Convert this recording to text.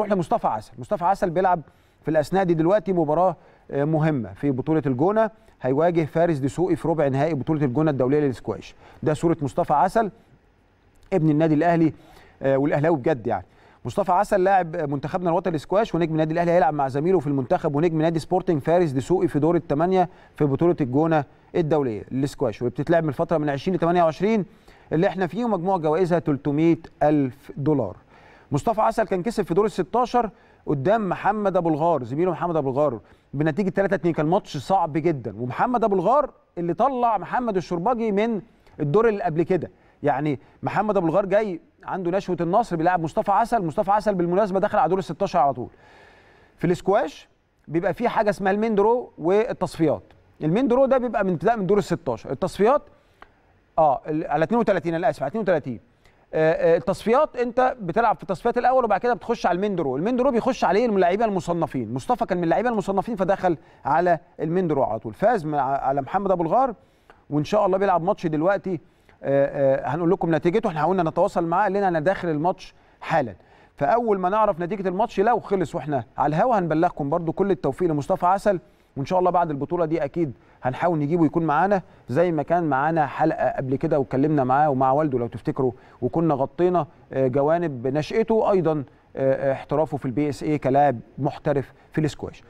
نروح لمصطفى عسل مصطفى عسل بيلعب في الاثناء دي دلوقتي مباراه آه، مهمه في بطوله الجونه هيواجه فارس دسوقي في ربع نهائي بطوله الجونه الدوليه للسكواش ده صوره مصطفى عسل ابن النادي الاهلي آه، والاهلاوي بجد يعني مصطفى عسل لاعب منتخبنا الوطني للسكواش ونجم النادي الاهلي هيلعب مع زميله في المنتخب ونجم نادي سبورتنج فارس دسوقي في دور الثمانيه في بطوله الجونه الدوليه للسكواش وبتتلعب من الفتره من 20 ل 28 اللي احنا فيه ومجموع جوائزها 300 الف دولار مصطفى عسل كان كسب في دور ال 16 قدام محمد ابو الغار زميله محمد ابو الغار بنتيجه 3 2 كان ماتش صعب جدا ومحمد ابو الغار اللي طلع محمد الشرباجي من الدور اللي قبل كده يعني محمد ابو الغار جاي عنده نشوه النصر بيلعب مصطفى عسل مصطفى عسل بالمناسبه دخل على دور ال 16 على طول في الاسكواش بيبقى في حاجه اسمها درو والتصفيات درو ده بيبقى من ابتداء من دور ال 16 التصفيات اه على 32 انا اسف على 32 آه، آه، التصفيات انت بتلعب في التصفيات الاول وبعد كده بتخش على المندرو المندرو بيخش عليه اللعيبه المصنفين مصطفى كان من اللعيبه المصنفين فدخل على المندرو على طول فاز على محمد ابو الغار وان شاء الله بيلعب ماتش دلوقتي آه، هنقول لكم نتيجته احنا حاولنا نتواصل معاه لنا انا داخل الماتش حالا فاول ما نعرف نتيجه الماتش لو خلص واحنا على الهوا هنبلغكم برده كل التوفيق لمصطفى عسل وان شاء الله بعد البطوله دي اكيد هنحاول نجيبه يكون معانا زي ما كان معانا حلقه قبل كده واتكلمنا معاه ومع والده لو تفتكروا وكنا غطينا آه، جوانب نشأته ايضا آه، آه، احترافه في البي اس اي كلاعب محترف في الاسكواش